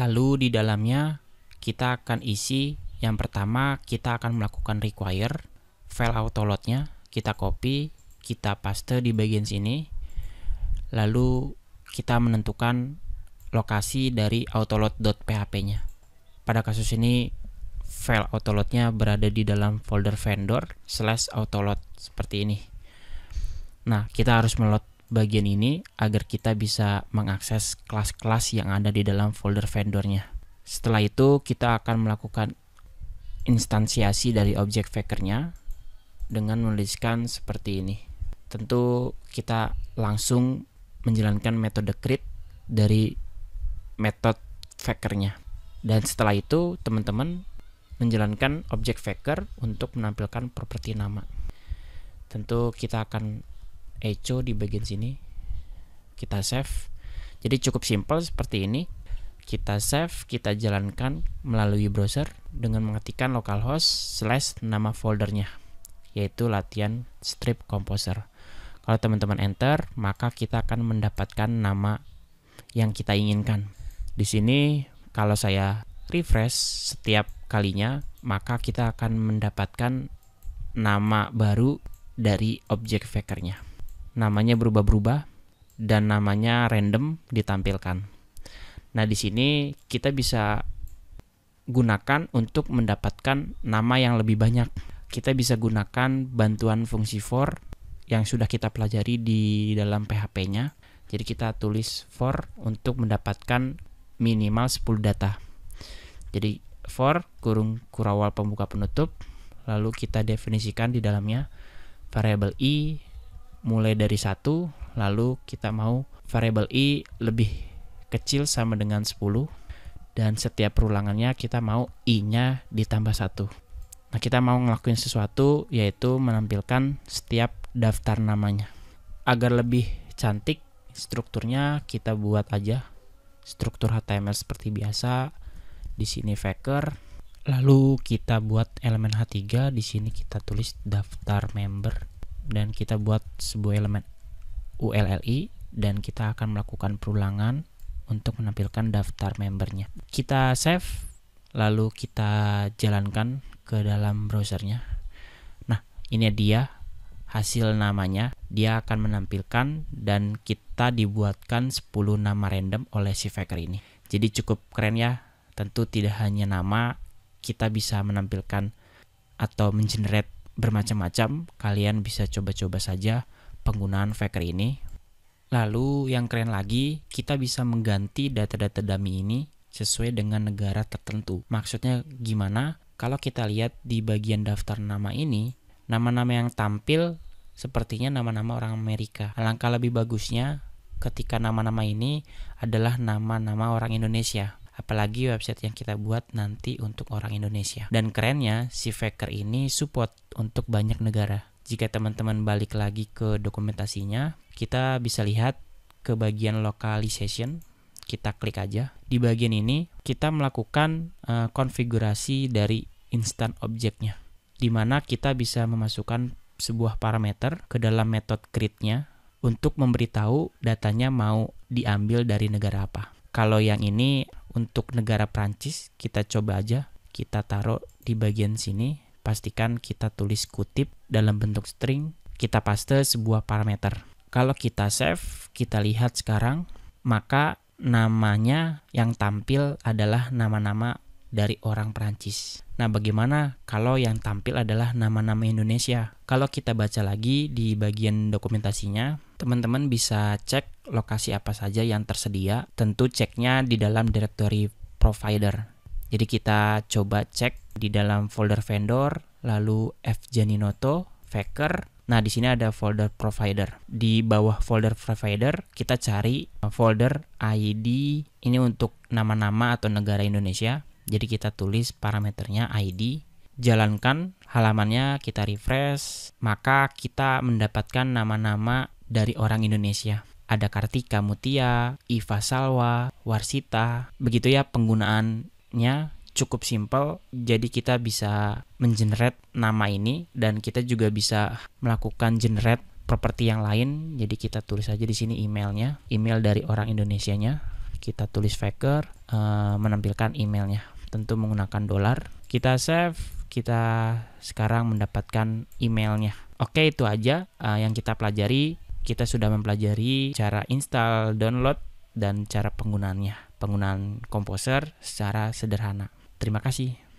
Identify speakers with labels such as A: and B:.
A: Lalu di dalamnya kita akan isi yang pertama kita akan melakukan require file autoloadnya, kita copy, kita paste di bagian sini. Lalu kita menentukan lokasi dari autoload.php-nya. Pada kasus ini file autoload-nya berada di dalam folder vendor slash autoload seperti ini. Nah, kita harus melot bagian ini agar kita bisa mengakses kelas-kelas yang ada di dalam folder vendornya. Setelah itu kita akan melakukan instansiasi dari objek veckernya dengan menuliskan seperti ini. Tentu kita langsung menjalankan metode create dari metode veckernya. Dan setelah itu teman-teman menjalankan objek vector untuk menampilkan properti nama. Tentu kita akan echo di bagian sini kita save jadi cukup simple seperti ini kita save kita jalankan melalui browser dengan mengetikkan localhost slash nama foldernya yaitu latihan strip composer kalau teman-teman enter maka kita akan mendapatkan nama yang kita inginkan di sini kalau saya refresh setiap kalinya maka kita akan mendapatkan nama baru dari objek vekernya namanya berubah-berubah dan namanya random ditampilkan. Nah, di sini kita bisa gunakan untuk mendapatkan nama yang lebih banyak. Kita bisa gunakan bantuan fungsi for yang sudah kita pelajari di dalam PHP-nya. Jadi kita tulis for untuk mendapatkan minimal 10 data. Jadi for kurung kurawal pembuka penutup lalu kita definisikan di dalamnya variable i mulai dari satu lalu kita mau variable i lebih kecil sama dengan 10 dan setiap perulangannya kita mau i-nya ditambah satu. Nah, kita mau ngelakuin sesuatu yaitu menampilkan setiap daftar namanya. Agar lebih cantik strukturnya kita buat aja struktur HTML seperti biasa. Di sini faker, lalu kita buat elemen H3, di sini kita tulis daftar member dan kita buat sebuah elemen ULLI dan kita akan melakukan perulangan untuk menampilkan daftar membernya. Kita save lalu kita jalankan ke dalam browsernya. Nah, ini dia hasil namanya. Dia akan menampilkan dan kita dibuatkan 10 nama random oleh si faker ini. Jadi cukup keren ya. Tentu tidak hanya nama, kita bisa menampilkan atau mengenerate bermacam-macam. Kalian bisa coba-coba saja penggunaan Faker ini. Lalu yang keren lagi, kita bisa mengganti data-data dummy ini sesuai dengan negara tertentu. Maksudnya gimana? Kalau kita lihat di bagian daftar nama ini, nama-nama yang tampil sepertinya nama-nama orang Amerika. Alangkah lebih bagusnya ketika nama-nama ini adalah nama-nama orang Indonesia apalagi website yang kita buat nanti untuk orang Indonesia. Dan kerennya, si Faker ini support untuk banyak negara. Jika teman-teman balik lagi ke dokumentasinya, kita bisa lihat ke bagian localization, kita klik aja. Di bagian ini, kita melakukan uh, konfigurasi dari instant objectnya, di mana kita bisa memasukkan sebuah parameter ke dalam metode create-nya untuk memberitahu datanya mau diambil dari negara apa. Kalau yang ini untuk negara Prancis kita coba aja kita taruh di bagian sini pastikan kita tulis kutip dalam bentuk string kita paste sebuah parameter kalau kita save kita lihat sekarang maka namanya yang tampil adalah nama-nama dari orang Prancis. Nah, bagaimana kalau yang tampil adalah nama-nama Indonesia? Kalau kita baca lagi di bagian dokumentasinya, teman-teman bisa cek lokasi apa saja yang tersedia. Tentu ceknya di dalam directory provider. Jadi kita coba cek di dalam folder vendor, lalu fjaninoto, faker. Nah, di sini ada folder provider. Di bawah folder provider, kita cari folder ID. Ini untuk nama-nama atau negara Indonesia. Jadi kita tulis parameternya ID, jalankan halamannya kita refresh maka kita mendapatkan nama-nama dari orang Indonesia. Ada Kartika Mutia, Iva Salwa, Warsita. Begitu ya penggunaannya cukup simpel. Jadi kita bisa mengenerate nama ini dan kita juga bisa melakukan generate properti yang lain. Jadi kita tulis aja di sini emailnya, email dari orang Indonesianya. Kita tulis faker, uh, menampilkan emailnya. Tentu menggunakan dolar. Kita save, kita sekarang mendapatkan emailnya. Oke, itu aja uh, yang kita pelajari kita sudah mempelajari cara install, download, dan cara penggunaannya, penggunaan komposer secara sederhana. Terima kasih.